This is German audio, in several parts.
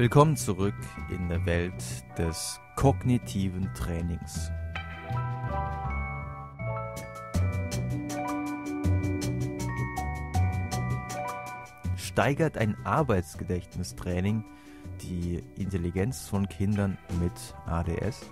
Willkommen zurück in der Welt des kognitiven Trainings. Steigert ein Arbeitsgedächtnistraining die Intelligenz von Kindern mit ADS?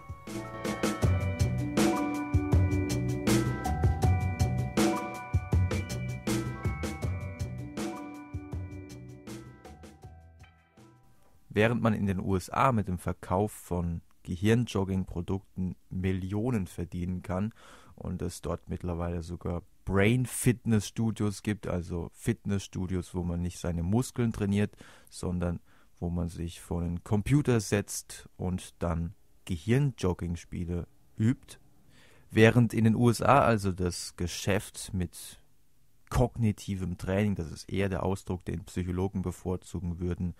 Während man in den USA mit dem Verkauf von Gehirnjogging-Produkten Millionen verdienen kann und es dort mittlerweile sogar Brain Fitness Studios gibt, also Fitnessstudios, wo man nicht seine Muskeln trainiert, sondern wo man sich vor einen Computer setzt und dann Gehirnjogging-Spiele übt. Während in den USA also das Geschäft mit kognitivem Training, das ist eher der Ausdruck, den Psychologen bevorzugen würden,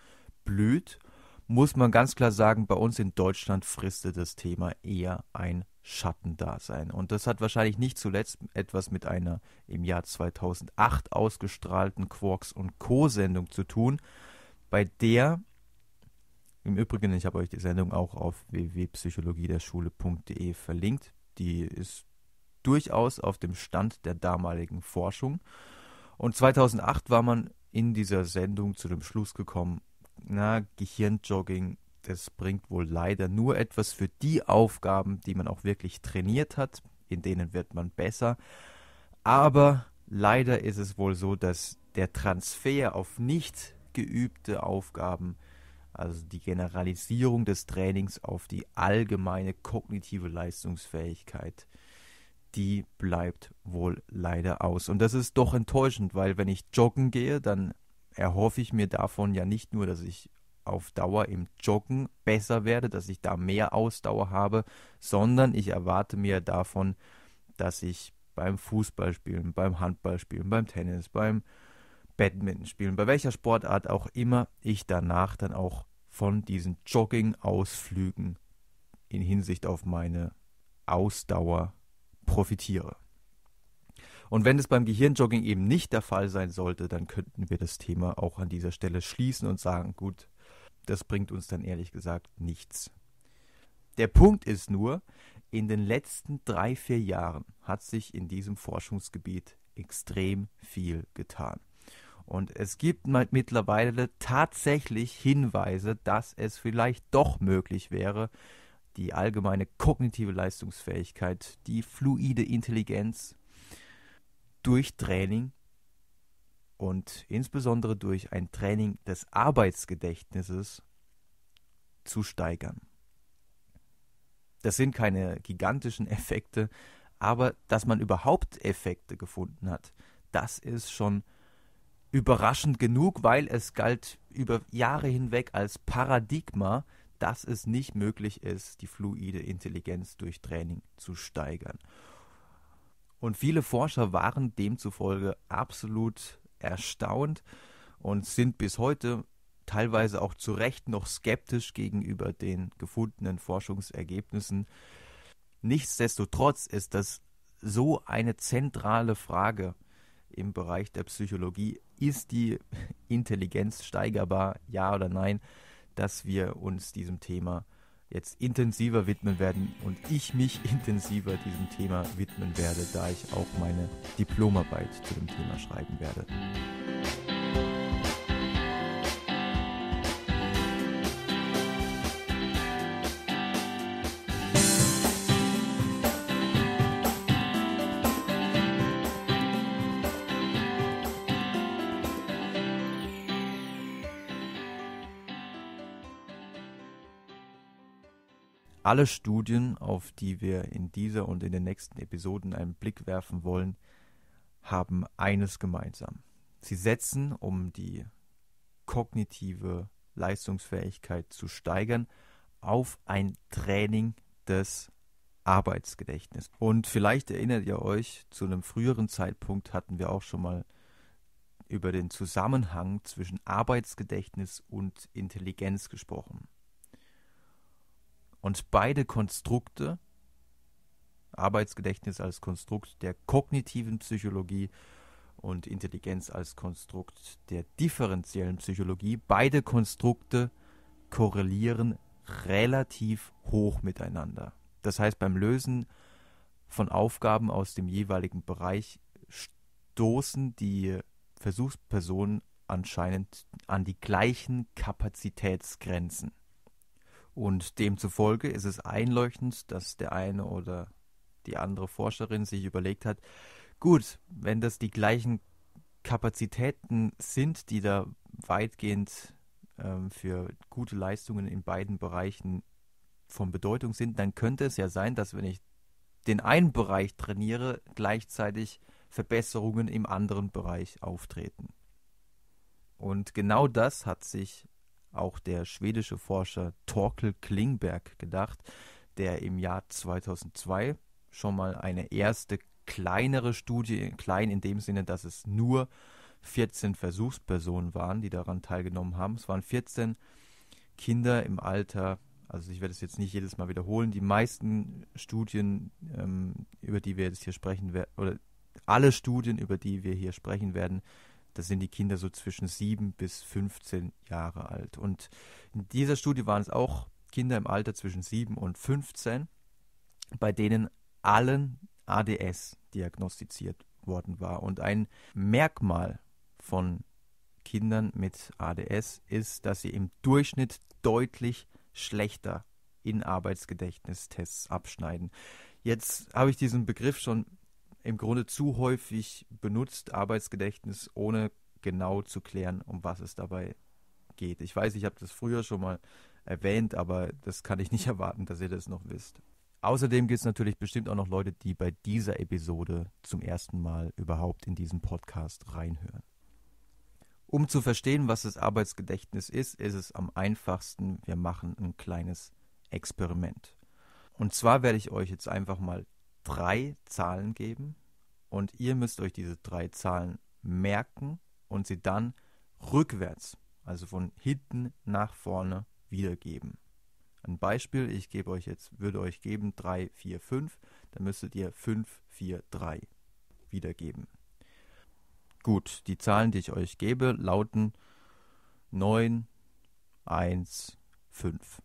blüht, muss man ganz klar sagen, bei uns in Deutschland fristet das Thema eher ein Schattendasein. Und das hat wahrscheinlich nicht zuletzt etwas mit einer im Jahr 2008 ausgestrahlten Quarks und Co-Sendung zu tun, bei der, im Übrigen, ich habe euch die Sendung auch auf www.psychologiederschule.de verlinkt, die ist durchaus auf dem Stand der damaligen Forschung. Und 2008 war man in dieser Sendung zu dem Schluss gekommen, na, Gehirnjogging, das bringt wohl leider nur etwas für die Aufgaben, die man auch wirklich trainiert hat. In denen wird man besser. Aber leider ist es wohl so, dass der Transfer auf nicht geübte Aufgaben, also die Generalisierung des Trainings auf die allgemeine kognitive Leistungsfähigkeit, die bleibt wohl leider aus. Und das ist doch enttäuschend, weil wenn ich joggen gehe, dann erhoffe ich mir davon ja nicht nur, dass ich auf Dauer im Joggen besser werde, dass ich da mehr Ausdauer habe, sondern ich erwarte mir davon, dass ich beim Fußballspielen, beim Handballspielen, beim Tennis, beim Badminton spielen, bei welcher Sportart auch immer, ich danach dann auch von diesen Jogging-Ausflügen in Hinsicht auf meine Ausdauer profitiere. Und wenn es beim Gehirnjogging eben nicht der Fall sein sollte, dann könnten wir das Thema auch an dieser Stelle schließen und sagen, gut, das bringt uns dann ehrlich gesagt nichts. Der Punkt ist nur, in den letzten drei, vier Jahren hat sich in diesem Forschungsgebiet extrem viel getan. Und es gibt mittlerweile tatsächlich Hinweise, dass es vielleicht doch möglich wäre, die allgemeine kognitive Leistungsfähigkeit, die fluide Intelligenz durch Training und insbesondere durch ein Training des Arbeitsgedächtnisses zu steigern. Das sind keine gigantischen Effekte, aber dass man überhaupt Effekte gefunden hat, das ist schon überraschend genug, weil es galt über Jahre hinweg als Paradigma, dass es nicht möglich ist, die fluide Intelligenz durch Training zu steigern. Und viele Forscher waren demzufolge absolut erstaunt und sind bis heute teilweise auch zu Recht noch skeptisch gegenüber den gefundenen Forschungsergebnissen. Nichtsdestotrotz ist das so eine zentrale Frage im Bereich der Psychologie. Ist die Intelligenz steigerbar, ja oder nein, dass wir uns diesem Thema jetzt intensiver widmen werden und ich mich intensiver diesem Thema widmen werde, da ich auch meine Diplomarbeit zu dem Thema schreiben werde. Alle Studien, auf die wir in dieser und in den nächsten Episoden einen Blick werfen wollen, haben eines gemeinsam. Sie setzen, um die kognitive Leistungsfähigkeit zu steigern, auf ein Training des Arbeitsgedächtnisses. Und vielleicht erinnert ihr euch, zu einem früheren Zeitpunkt hatten wir auch schon mal über den Zusammenhang zwischen Arbeitsgedächtnis und Intelligenz gesprochen. Und beide Konstrukte, Arbeitsgedächtnis als Konstrukt der kognitiven Psychologie und Intelligenz als Konstrukt der differenziellen Psychologie, beide Konstrukte korrelieren relativ hoch miteinander. Das heißt, beim Lösen von Aufgaben aus dem jeweiligen Bereich stoßen die Versuchspersonen anscheinend an die gleichen Kapazitätsgrenzen. Und demzufolge ist es einleuchtend, dass der eine oder die andere Forscherin sich überlegt hat, gut, wenn das die gleichen Kapazitäten sind, die da weitgehend ähm, für gute Leistungen in beiden Bereichen von Bedeutung sind, dann könnte es ja sein, dass wenn ich den einen Bereich trainiere, gleichzeitig Verbesserungen im anderen Bereich auftreten. Und genau das hat sich auch der schwedische Forscher Torkel Klingberg gedacht, der im Jahr 2002 schon mal eine erste kleinere Studie, klein in dem Sinne, dass es nur 14 Versuchspersonen waren, die daran teilgenommen haben. Es waren 14 Kinder im Alter, also ich werde es jetzt nicht jedes Mal wiederholen, die meisten Studien, ähm, über die wir jetzt hier sprechen werden, oder alle Studien, über die wir hier sprechen werden, da sind die Kinder so zwischen 7 bis 15 Jahre alt. Und in dieser Studie waren es auch Kinder im Alter zwischen 7 und 15, bei denen allen ADS diagnostiziert worden war. Und ein Merkmal von Kindern mit ADS ist, dass sie im Durchschnitt deutlich schlechter in Arbeitsgedächtnistests abschneiden. Jetzt habe ich diesen Begriff schon im Grunde zu häufig benutzt, Arbeitsgedächtnis, ohne genau zu klären, um was es dabei geht. Ich weiß, ich habe das früher schon mal erwähnt, aber das kann ich nicht erwarten, dass ihr das noch wisst. Außerdem gibt es natürlich bestimmt auch noch Leute, die bei dieser Episode zum ersten Mal überhaupt in diesen Podcast reinhören. Um zu verstehen, was das Arbeitsgedächtnis ist, ist es am einfachsten, wir machen ein kleines Experiment. Und zwar werde ich euch jetzt einfach mal drei Zahlen geben und ihr müsst euch diese drei Zahlen merken und sie dann rückwärts, also von hinten nach vorne wiedergeben. Ein Beispiel, ich gebe euch jetzt, würde euch geben 3, 4, 5, dann müsstet ihr 5, 4, 3 wiedergeben. Gut, die Zahlen, die ich euch gebe, lauten 9, 1, 5.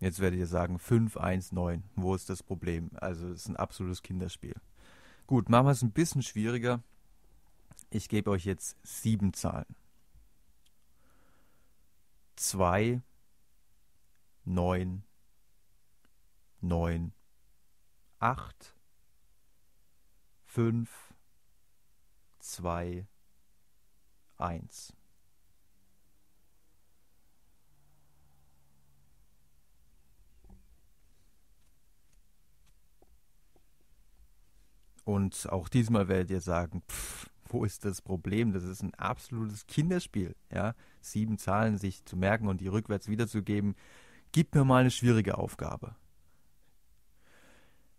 Jetzt werdet ihr sagen, 5-1-9, wo ist das Problem? Also es ist ein absolutes Kinderspiel. Gut, machen wir es ein bisschen schwieriger. Ich gebe euch jetzt sieben Zahlen. 2, 9, 9, 8, 5, 2, 1. Und auch diesmal werdet ihr sagen, pff, wo ist das Problem? Das ist ein absolutes Kinderspiel. Ja? Sieben Zahlen sich zu merken und die rückwärts wiederzugeben. Gib mir mal eine schwierige Aufgabe.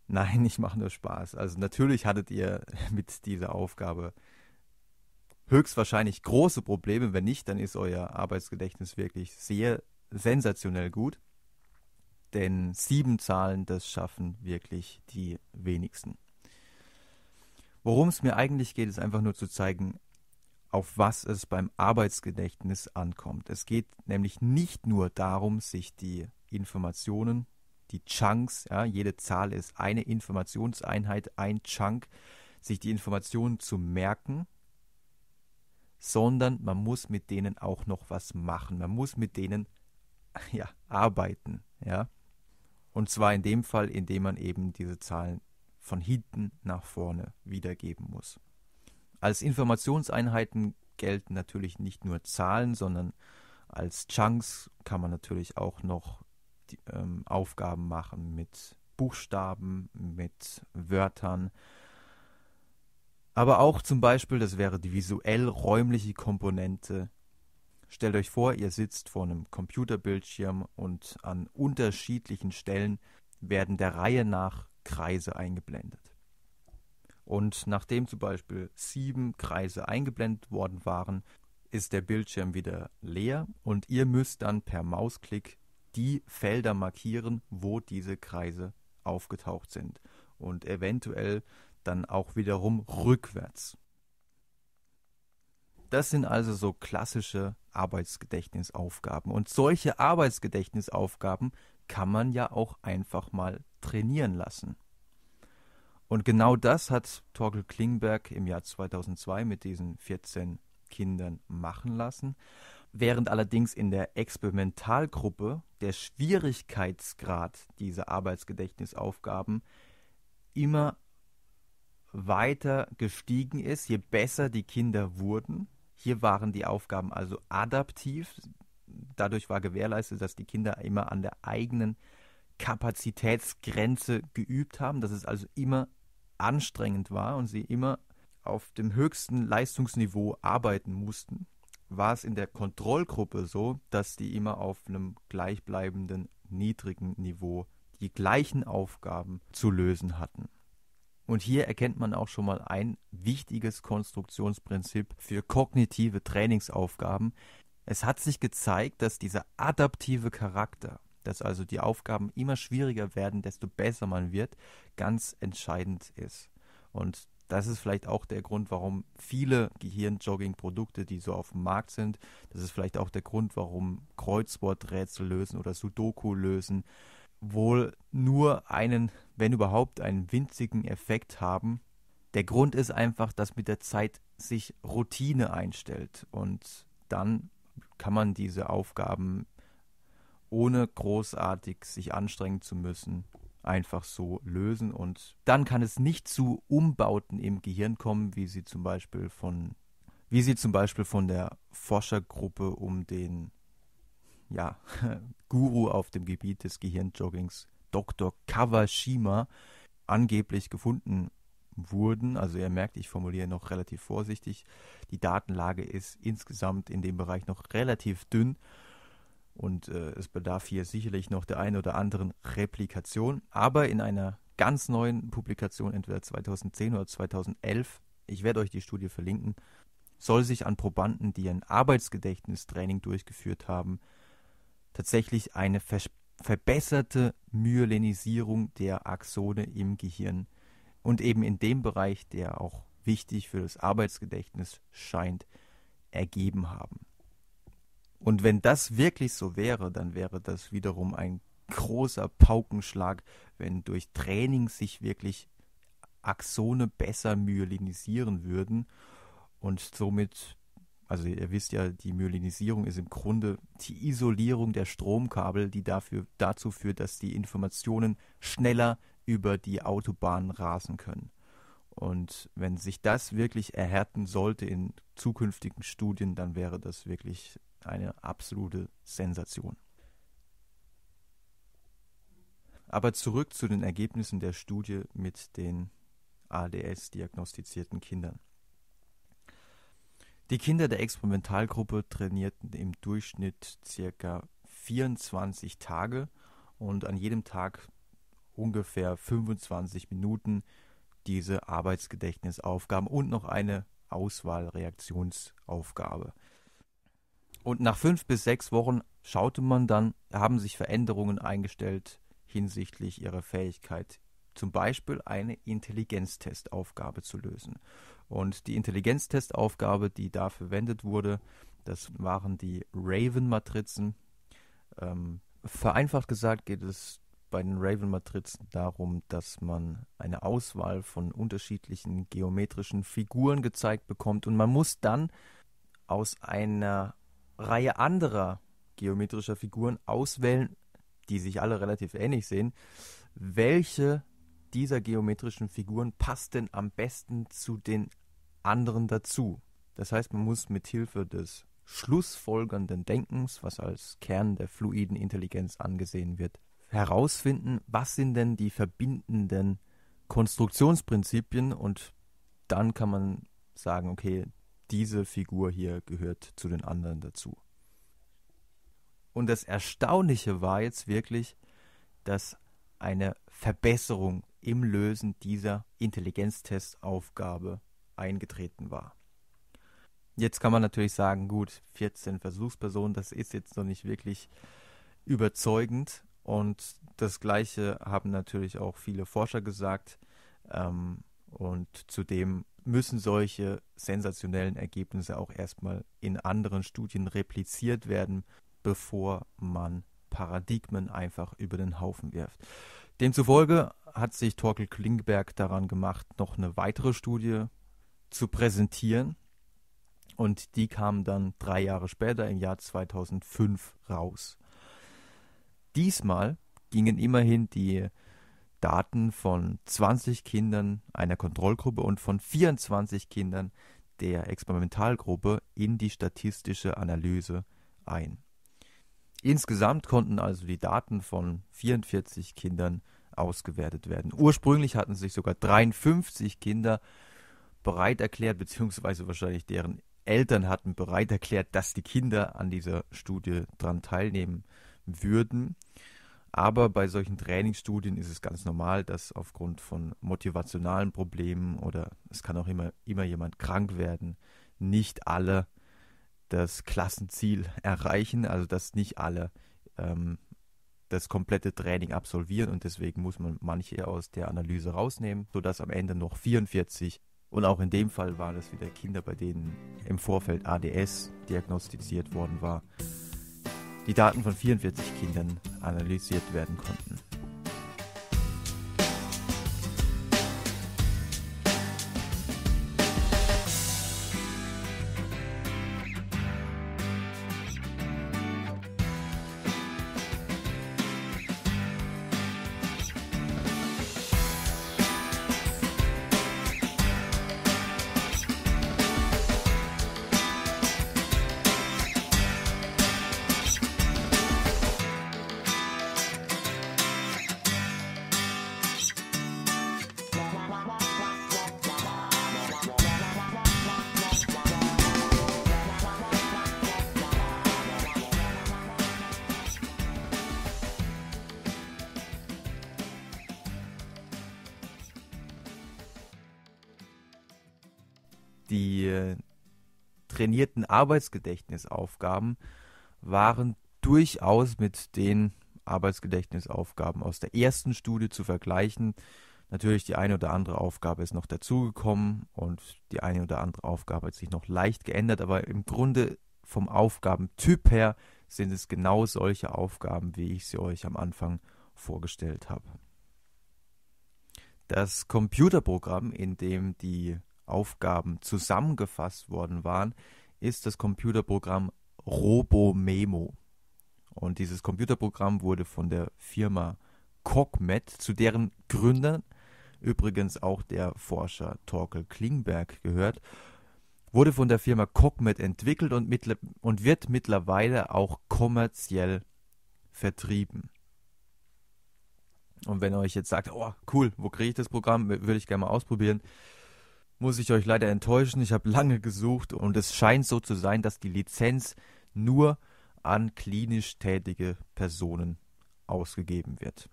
Nein, ich mache nur Spaß. Also natürlich hattet ihr mit dieser Aufgabe höchstwahrscheinlich große Probleme. Wenn nicht, dann ist euer Arbeitsgedächtnis wirklich sehr sensationell gut. Denn sieben Zahlen, das schaffen wirklich die wenigsten. Worum es mir eigentlich geht, ist einfach nur zu zeigen, auf was es beim Arbeitsgedächtnis ankommt. Es geht nämlich nicht nur darum, sich die Informationen, die Chunks, ja, jede Zahl ist eine Informationseinheit, ein Chunk, sich die Informationen zu merken, sondern man muss mit denen auch noch was machen. Man muss mit denen ja, arbeiten, ja. Und zwar in dem Fall, indem man eben diese Zahlen von hinten nach vorne wiedergeben muss. Als Informationseinheiten gelten natürlich nicht nur Zahlen, sondern als Chunks kann man natürlich auch noch die, ähm, Aufgaben machen mit Buchstaben, mit Wörtern. Aber auch zum Beispiel, das wäre die visuell-räumliche Komponente. Stellt euch vor, ihr sitzt vor einem Computerbildschirm und an unterschiedlichen Stellen werden der Reihe nach Kreise eingeblendet. Und nachdem zum Beispiel sieben Kreise eingeblendet worden waren, ist der Bildschirm wieder leer und ihr müsst dann per Mausklick die Felder markieren, wo diese Kreise aufgetaucht sind und eventuell dann auch wiederum rückwärts. Das sind also so klassische Arbeitsgedächtnisaufgaben und solche Arbeitsgedächtnisaufgaben kann man ja auch einfach mal trainieren lassen. Und genau das hat Torkel Klingberg im Jahr 2002 mit diesen 14 Kindern machen lassen, während allerdings in der Experimentalgruppe der Schwierigkeitsgrad dieser Arbeitsgedächtnisaufgaben immer weiter gestiegen ist, je besser die Kinder wurden. Hier waren die Aufgaben also adaptiv, Dadurch war gewährleistet, dass die Kinder immer an der eigenen Kapazitätsgrenze geübt haben, dass es also immer anstrengend war und sie immer auf dem höchsten Leistungsniveau arbeiten mussten, war es in der Kontrollgruppe so, dass die immer auf einem gleichbleibenden niedrigen Niveau die gleichen Aufgaben zu lösen hatten. Und hier erkennt man auch schon mal ein wichtiges Konstruktionsprinzip für kognitive Trainingsaufgaben, es hat sich gezeigt, dass dieser adaptive Charakter, dass also die Aufgaben immer schwieriger werden, desto besser man wird, ganz entscheidend ist. Und das ist vielleicht auch der Grund, warum viele Gehirnjogging-Produkte, die so auf dem Markt sind, das ist vielleicht auch der Grund, warum Kreuzworträtsel lösen oder Sudoku lösen, wohl nur einen, wenn überhaupt, einen winzigen Effekt haben. Der Grund ist einfach, dass mit der Zeit sich Routine einstellt und dann kann man diese Aufgaben ohne großartig sich anstrengen zu müssen einfach so lösen und dann kann es nicht zu Umbauten im Gehirn kommen, wie sie zum Beispiel von wie sie zum Beispiel von der Forschergruppe um den ja, Guru auf dem Gebiet des Gehirnjoggings Dr. Kawashima angeblich gefunden wurden. Also ihr merkt, ich formuliere noch relativ vorsichtig. Die Datenlage ist insgesamt in dem Bereich noch relativ dünn und äh, es bedarf hier sicherlich noch der einen oder anderen Replikation, aber in einer ganz neuen Publikation, entweder 2010 oder 2011, ich werde euch die Studie verlinken, soll sich an Probanden, die ein Arbeitsgedächtnistraining durchgeführt haben, tatsächlich eine vers verbesserte Myelinisierung der Axone im Gehirn äh, und eben in dem Bereich, der auch wichtig für das Arbeitsgedächtnis scheint, ergeben haben. Und wenn das wirklich so wäre, dann wäre das wiederum ein großer Paukenschlag, wenn durch Training sich wirklich Axone besser myelinisieren würden und somit, also ihr wisst ja, die Myelinisierung ist im Grunde die Isolierung der Stromkabel, die dafür, dazu führt, dass die Informationen schneller über die Autobahn rasen können. Und wenn sich das wirklich erhärten sollte in zukünftigen Studien, dann wäre das wirklich eine absolute Sensation. Aber zurück zu den Ergebnissen der Studie mit den ADS diagnostizierten Kindern. Die Kinder der Experimentalgruppe trainierten im Durchschnitt circa 24 Tage und an jedem Tag ungefähr 25 Minuten diese Arbeitsgedächtnisaufgaben und noch eine Auswahlreaktionsaufgabe. Und nach fünf bis sechs Wochen schaute man dann, haben sich Veränderungen eingestellt hinsichtlich ihrer Fähigkeit, zum Beispiel eine Intelligenztestaufgabe zu lösen. Und die Intelligenztestaufgabe, die da verwendet wurde, das waren die Raven-Matrizen. Ähm, vereinfacht gesagt geht es bei den Raven-Matrizen darum, dass man eine Auswahl von unterschiedlichen geometrischen Figuren gezeigt bekommt und man muss dann aus einer Reihe anderer geometrischer Figuren auswählen, die sich alle relativ ähnlich sehen, welche dieser geometrischen Figuren passt denn am besten zu den anderen dazu. Das heißt, man muss mit Hilfe des schlussfolgernden Denkens, was als Kern der fluiden Intelligenz angesehen wird, herausfinden, was sind denn die verbindenden Konstruktionsprinzipien und dann kann man sagen, okay, diese Figur hier gehört zu den anderen dazu. Und das Erstaunliche war jetzt wirklich, dass eine Verbesserung im Lösen dieser Intelligenztestaufgabe eingetreten war. Jetzt kann man natürlich sagen, gut, 14 Versuchspersonen, das ist jetzt noch nicht wirklich überzeugend, und das Gleiche haben natürlich auch viele Forscher gesagt. Ähm, und zudem müssen solche sensationellen Ergebnisse auch erstmal in anderen Studien repliziert werden, bevor man Paradigmen einfach über den Haufen wirft. Demzufolge hat sich Torkel Klingberg daran gemacht, noch eine weitere Studie zu präsentieren. Und die kam dann drei Jahre später, im Jahr 2005, raus. Diesmal gingen immerhin die Daten von 20 Kindern einer Kontrollgruppe und von 24 Kindern der Experimentalgruppe in die statistische Analyse ein. Insgesamt konnten also die Daten von 44 Kindern ausgewertet werden. Ursprünglich hatten sich sogar 53 Kinder bereit erklärt, beziehungsweise wahrscheinlich deren Eltern hatten bereit erklärt, dass die Kinder an dieser Studie dran teilnehmen würden. Aber bei solchen Trainingsstudien ist es ganz normal, dass aufgrund von motivationalen Problemen oder es kann auch immer, immer jemand krank werden, nicht alle das Klassenziel erreichen, also dass nicht alle ähm, das komplette Training absolvieren und deswegen muss man manche aus der Analyse rausnehmen, sodass am Ende noch 44 und auch in dem Fall waren es wieder Kinder, bei denen im Vorfeld ADS diagnostiziert worden war, die Daten von 44 Kindern analysiert werden konnten. trainierten Arbeitsgedächtnisaufgaben waren durchaus mit den Arbeitsgedächtnisaufgaben aus der ersten Studie zu vergleichen. Natürlich die eine oder andere Aufgabe ist noch dazugekommen und die eine oder andere Aufgabe hat sich noch leicht geändert, aber im Grunde vom Aufgabentyp her sind es genau solche Aufgaben, wie ich sie euch am Anfang vorgestellt habe. Das Computerprogramm, in dem die Aufgaben zusammengefasst worden waren, ist das Computerprogramm RoboMemo. Und dieses Computerprogramm wurde von der Firma Cogmet, zu deren Gründern übrigens auch der Forscher Torkel Klingberg gehört, wurde von der Firma Cogmet entwickelt und, mittler und wird mittlerweile auch kommerziell vertrieben. Und wenn ihr euch jetzt sagt, oh cool, wo kriege ich das Programm, würde ich gerne mal ausprobieren, muss ich euch leider enttäuschen. Ich habe lange gesucht und es scheint so zu sein, dass die Lizenz nur an klinisch tätige Personen ausgegeben wird.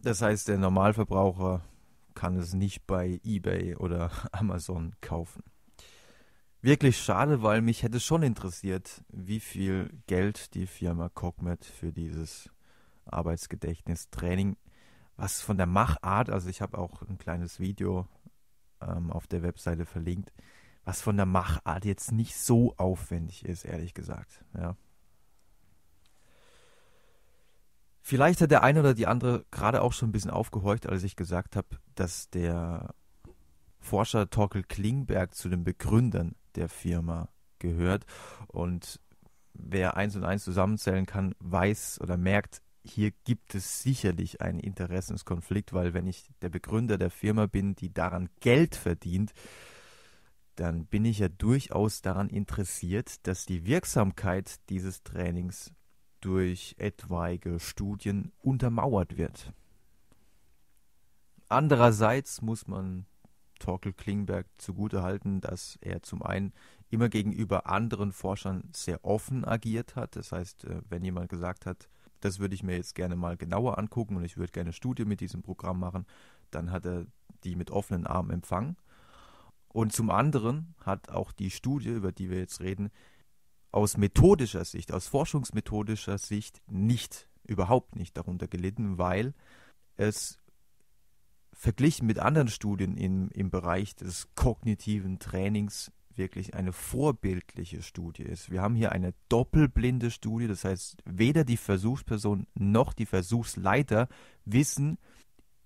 Das heißt, der Normalverbraucher kann es nicht bei eBay oder Amazon kaufen. Wirklich schade, weil mich hätte schon interessiert, wie viel Geld die Firma Cogmet für dieses Arbeitsgedächtnistraining, was von der Machart, also ich habe auch ein kleines Video ähm, auf der Webseite verlinkt, was von der Machart jetzt nicht so aufwendig ist, ehrlich gesagt. Ja. Vielleicht hat der eine oder die andere gerade auch schon ein bisschen aufgehorcht, als ich gesagt habe, dass der Forscher Torkel Klingberg zu den Begründern der Firma gehört. Und wer eins und eins zusammenzählen kann, weiß oder merkt, hier gibt es sicherlich einen Interessenskonflikt, weil wenn ich der Begründer der Firma bin, die daran Geld verdient, dann bin ich ja durchaus daran interessiert, dass die Wirksamkeit dieses Trainings durch etwaige Studien untermauert wird. Andererseits muss man Torkel Klingberg zugutehalten, dass er zum einen immer gegenüber anderen Forschern sehr offen agiert hat. Das heißt, äh, wenn jemand gesagt hat, das würde ich mir jetzt gerne mal genauer angucken und ich würde gerne eine Studie mit diesem Programm machen, dann hat er die mit offenen Armen empfangen. Und zum anderen hat auch die Studie, über die wir jetzt reden, aus methodischer Sicht, aus forschungsmethodischer Sicht nicht, überhaupt nicht darunter gelitten, weil es verglichen mit anderen Studien im, im Bereich des kognitiven Trainings wirklich eine vorbildliche Studie ist. Wir haben hier eine doppelblinde Studie, das heißt, weder die Versuchsperson noch die Versuchsleiter wissen,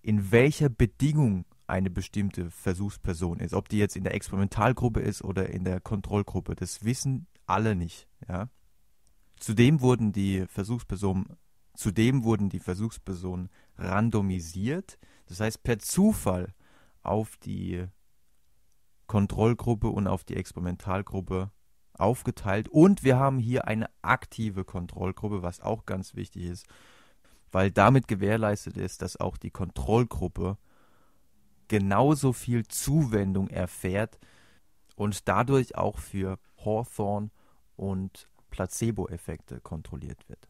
in welcher Bedingung eine bestimmte Versuchsperson ist. Ob die jetzt in der Experimentalgruppe ist oder in der Kontrollgruppe, das wissen alle nicht. Ja? Zudem wurden die Versuchspersonen Zudem wurden die Versuchspersonen randomisiert, das heißt per Zufall auf die Kontrollgruppe und auf die Experimentalgruppe aufgeteilt. Und wir haben hier eine aktive Kontrollgruppe, was auch ganz wichtig ist, weil damit gewährleistet ist, dass auch die Kontrollgruppe genauso viel Zuwendung erfährt und dadurch auch für Hawthorne und Placebo-Effekte kontrolliert wird.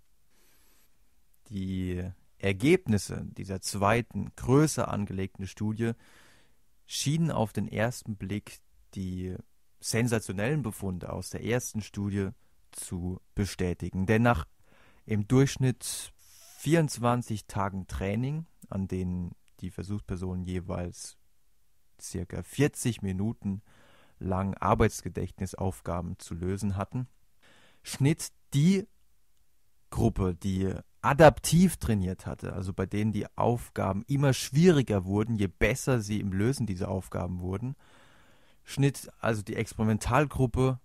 Die Ergebnisse dieser zweiten größer angelegten Studie schienen auf den ersten Blick die sensationellen Befunde aus der ersten Studie zu bestätigen. Denn nach im Durchschnitt 24 Tagen Training, an denen die Versuchspersonen jeweils circa 40 Minuten lang Arbeitsgedächtnisaufgaben zu lösen hatten, schnitt die Gruppe, die adaptiv trainiert hatte, also bei denen die Aufgaben immer schwieriger wurden, je besser sie im Lösen dieser Aufgaben wurden, schnitt also die Experimentalgruppe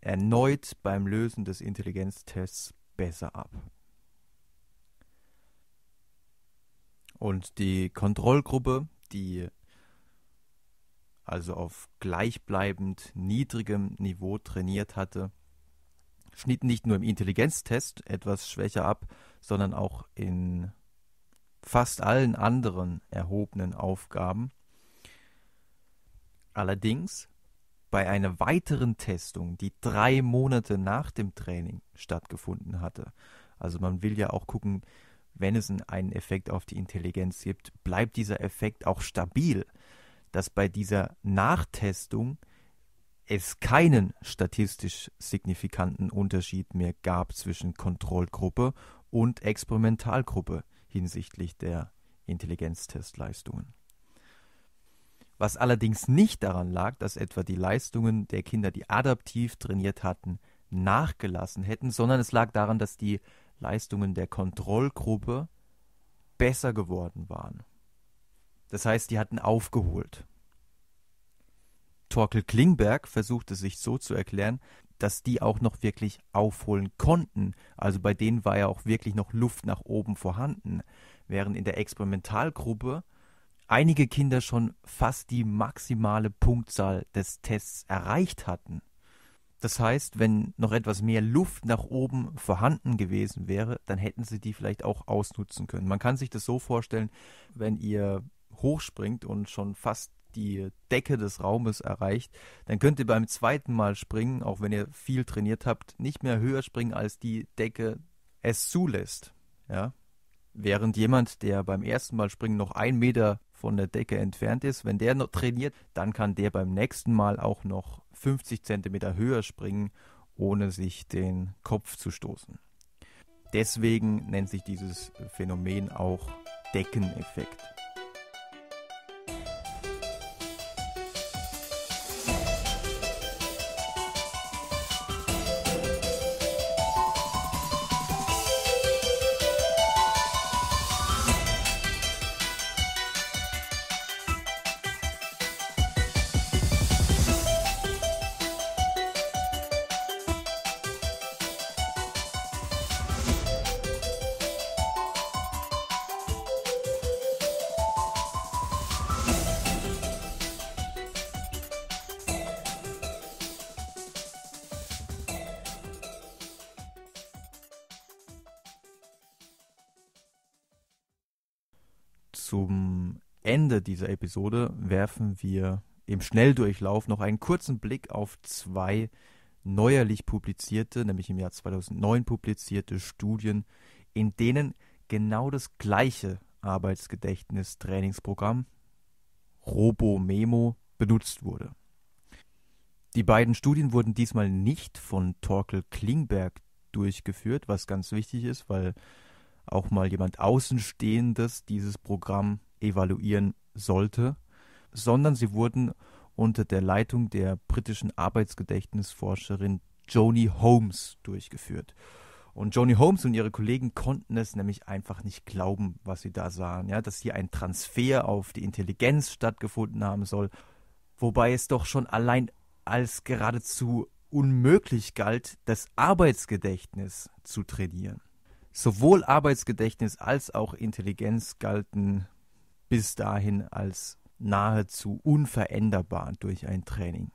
erneut beim Lösen des Intelligenztests besser ab. Und die Kontrollgruppe, die also auf gleichbleibend niedrigem Niveau trainiert hatte, schnitt nicht nur im Intelligenztest etwas schwächer ab, sondern auch in fast allen anderen erhobenen Aufgaben. Allerdings bei einer weiteren Testung, die drei Monate nach dem Training stattgefunden hatte. Also man will ja auch gucken, wenn es einen Effekt auf die Intelligenz gibt, bleibt dieser Effekt auch stabil, dass bei dieser Nachtestung es keinen statistisch signifikanten Unterschied mehr gab zwischen Kontrollgruppe und Experimentalgruppe hinsichtlich der Intelligenztestleistungen. Was allerdings nicht daran lag, dass etwa die Leistungen der Kinder, die adaptiv trainiert hatten, nachgelassen hätten, sondern es lag daran, dass die Leistungen der Kontrollgruppe besser geworden waren. Das heißt, die hatten aufgeholt. Torkel Klingberg versuchte sich so zu erklären, dass die auch noch wirklich aufholen konnten. Also bei denen war ja auch wirklich noch Luft nach oben vorhanden. Während in der Experimentalgruppe einige Kinder schon fast die maximale Punktzahl des Tests erreicht hatten. Das heißt, wenn noch etwas mehr Luft nach oben vorhanden gewesen wäre, dann hätten sie die vielleicht auch ausnutzen können. Man kann sich das so vorstellen, wenn ihr hochspringt und schon fast die Decke des Raumes erreicht, dann könnt ihr beim zweiten Mal springen, auch wenn ihr viel trainiert habt, nicht mehr höher springen, als die Decke es zulässt. Ja? Während jemand, der beim ersten Mal springen noch ein Meter von der Decke entfernt ist, wenn der noch trainiert, dann kann der beim nächsten Mal auch noch 50 Zentimeter höher springen, ohne sich den Kopf zu stoßen. Deswegen nennt sich dieses Phänomen auch Deckeneffekt. Zum Ende dieser Episode werfen wir im Schnelldurchlauf noch einen kurzen Blick auf zwei neuerlich publizierte, nämlich im Jahr 2009 publizierte Studien, in denen genau das gleiche Arbeitsgedächtnis-Trainingsprogramm RoboMemo benutzt wurde. Die beiden Studien wurden diesmal nicht von Torkel Klingberg durchgeführt, was ganz wichtig ist, weil auch mal jemand Außenstehendes dieses Programm evaluieren sollte, sondern sie wurden unter der Leitung der britischen Arbeitsgedächtnisforscherin Joni Holmes durchgeführt. Und Joni Holmes und ihre Kollegen konnten es nämlich einfach nicht glauben, was sie da sahen, ja, dass hier ein Transfer auf die Intelligenz stattgefunden haben soll, wobei es doch schon allein als geradezu unmöglich galt, das Arbeitsgedächtnis zu trainieren. Sowohl Arbeitsgedächtnis als auch Intelligenz galten bis dahin als nahezu unveränderbar durch ein Training.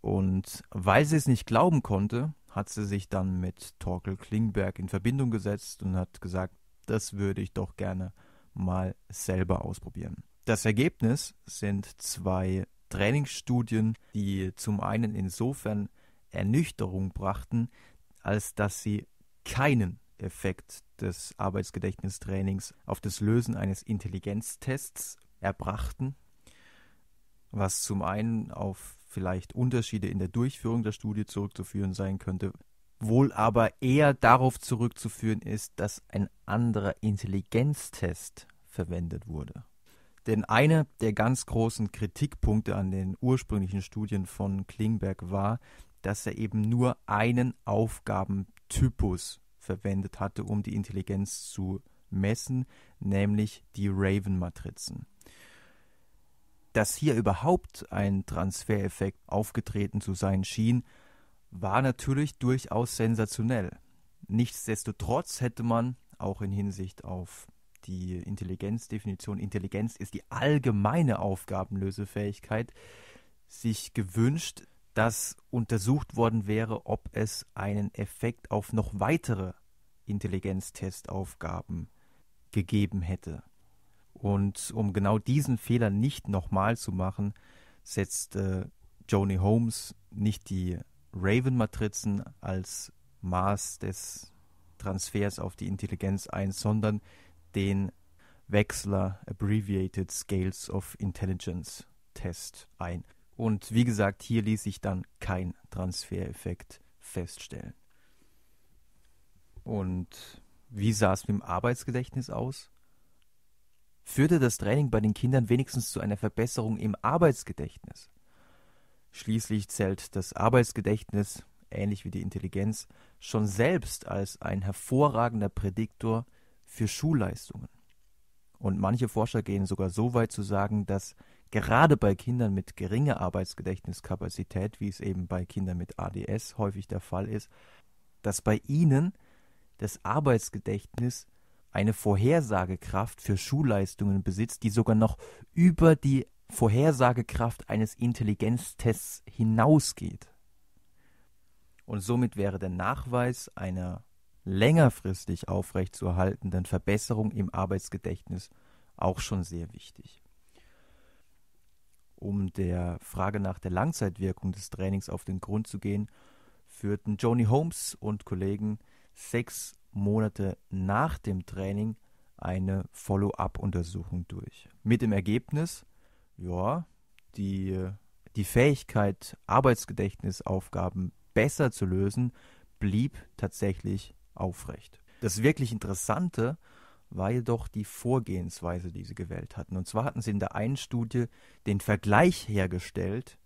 Und weil sie es nicht glauben konnte, hat sie sich dann mit Torkel Klingberg in Verbindung gesetzt und hat gesagt, das würde ich doch gerne mal selber ausprobieren. Das Ergebnis sind zwei Trainingsstudien, die zum einen insofern Ernüchterung brachten, als dass sie keinen Effekt des Arbeitsgedächtnistrainings auf das Lösen eines Intelligenztests erbrachten, was zum einen auf vielleicht Unterschiede in der Durchführung der Studie zurückzuführen sein könnte, wohl aber eher darauf zurückzuführen ist, dass ein anderer Intelligenztest verwendet wurde. Denn einer der ganz großen Kritikpunkte an den ursprünglichen Studien von Klingberg war, dass er eben nur einen Aufgaben Typus verwendet hatte, um die Intelligenz zu messen, nämlich die Raven-Matrizen. Dass hier überhaupt ein Transfereffekt aufgetreten zu sein schien, war natürlich durchaus sensationell. Nichtsdestotrotz hätte man, auch in Hinsicht auf die Intelligenzdefinition, Intelligenz ist die allgemeine Aufgabenlösefähigkeit, sich gewünscht, dass untersucht worden wäre, ob es einen Effekt auf noch weitere Intelligenztestaufgaben gegeben hätte. Und um genau diesen Fehler nicht nochmal zu machen, setzte Joni Holmes nicht die Raven-Matrizen als Maß des Transfers auf die Intelligenz ein, sondern den Wechsler Abbreviated Scales of Intelligence Test ein. Und wie gesagt, hier ließ sich dann kein Transfereffekt feststellen. Und wie sah es mit dem Arbeitsgedächtnis aus? Führte das Training bei den Kindern wenigstens zu einer Verbesserung im Arbeitsgedächtnis? Schließlich zählt das Arbeitsgedächtnis, ähnlich wie die Intelligenz, schon selbst als ein hervorragender Prädiktor für Schulleistungen. Und manche Forscher gehen sogar so weit zu sagen, dass gerade bei Kindern mit geringer Arbeitsgedächtniskapazität, wie es eben bei Kindern mit ADS häufig der Fall ist, dass bei ihnen das Arbeitsgedächtnis eine Vorhersagekraft für Schulleistungen besitzt, die sogar noch über die Vorhersagekraft eines Intelligenztests hinausgeht. Und somit wäre der Nachweis einer längerfristig aufrechtzuerhaltenden Verbesserung im Arbeitsgedächtnis auch schon sehr wichtig. Um der Frage nach der Langzeitwirkung des Trainings auf den Grund zu gehen, führten Joni Holmes und Kollegen sechs Monate nach dem Training eine Follow-up-Untersuchung durch. Mit dem Ergebnis, ja, die, die Fähigkeit, Arbeitsgedächtnisaufgaben besser zu lösen, blieb tatsächlich aufrecht. Das wirklich Interessante war jedoch die Vorgehensweise, die sie gewählt hatten. Und zwar hatten sie in der einen Studie den Vergleich hergestellt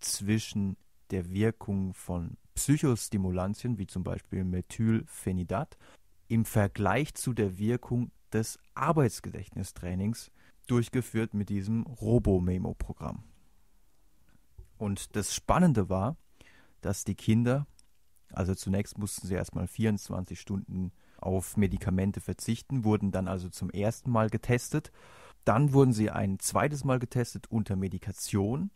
zwischen der Wirkung von Psychostimulantien, wie zum Beispiel Methylphenidat, im Vergleich zu der Wirkung des Arbeitsgedächtnistrainings, durchgeführt mit diesem Robo-Memo-Programm. Und das Spannende war, dass die Kinder, also zunächst mussten sie erstmal 24 Stunden auf Medikamente verzichten, wurden dann also zum ersten Mal getestet. Dann wurden sie ein zweites Mal getestet unter Medikation.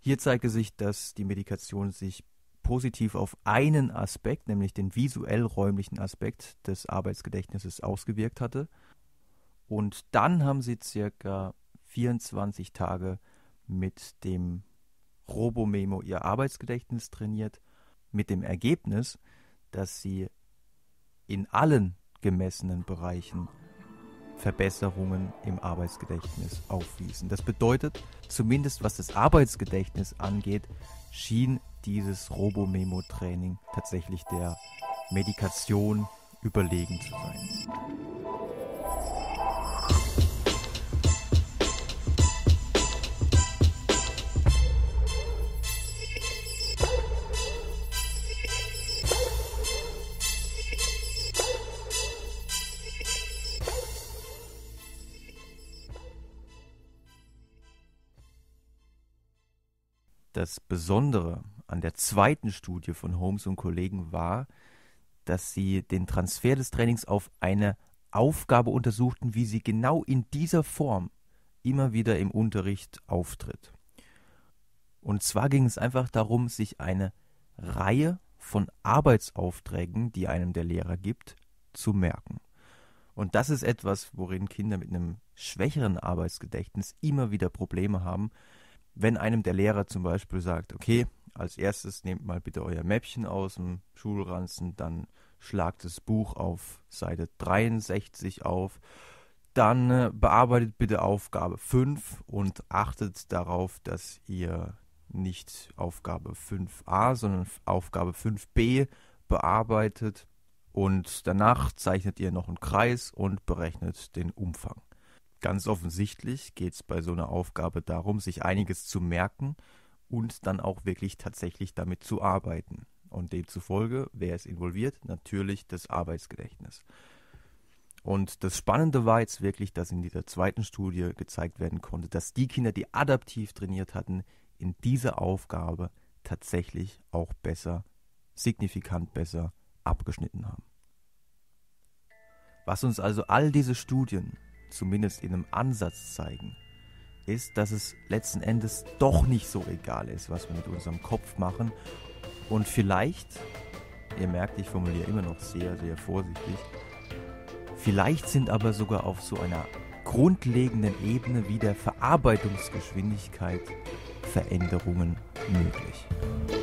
Hier zeigte sich, dass die Medikation sich positiv auf einen Aspekt, nämlich den visuell-räumlichen Aspekt des Arbeitsgedächtnisses ausgewirkt hatte. Und dann haben sie circa 24 Tage mit dem Robomemo ihr Arbeitsgedächtnis trainiert, mit dem Ergebnis, dass sie in allen gemessenen Bereichen Verbesserungen im Arbeitsgedächtnis aufwiesen. Das bedeutet, zumindest was das Arbeitsgedächtnis angeht, schien dieses Robo-Memo-Training tatsächlich der Medikation überlegen zu sein. das Besondere an der zweiten Studie von Holmes und Kollegen war, dass sie den Transfer des Trainings auf eine Aufgabe untersuchten, wie sie genau in dieser Form immer wieder im Unterricht auftritt. Und zwar ging es einfach darum, sich eine Reihe von Arbeitsaufträgen, die einem der Lehrer gibt, zu merken. Und das ist etwas, worin Kinder mit einem schwächeren Arbeitsgedächtnis immer wieder Probleme haben, wenn einem der Lehrer zum Beispiel sagt, okay, als erstes nehmt mal bitte euer Mäppchen aus dem Schulranzen, dann schlagt das Buch auf Seite 63 auf, dann äh, bearbeitet bitte Aufgabe 5 und achtet darauf, dass ihr nicht Aufgabe 5a, sondern Aufgabe 5b bearbeitet und danach zeichnet ihr noch einen Kreis und berechnet den Umfang. Ganz offensichtlich geht es bei so einer Aufgabe darum, sich einiges zu merken und dann auch wirklich tatsächlich damit zu arbeiten. Und demzufolge, wer ist involviert? Natürlich das Arbeitsgedächtnis. Und das Spannende war jetzt wirklich, dass in dieser zweiten Studie gezeigt werden konnte, dass die Kinder, die adaptiv trainiert hatten, in dieser Aufgabe tatsächlich auch besser, signifikant besser abgeschnitten haben. Was uns also all diese Studien zumindest in einem Ansatz zeigen, ist, dass es letzten Endes doch nicht so egal ist, was wir mit unserem Kopf machen. Und vielleicht, ihr merkt, ich formuliere immer noch sehr, sehr vorsichtig, vielleicht sind aber sogar auf so einer grundlegenden Ebene wie der Verarbeitungsgeschwindigkeit Veränderungen möglich.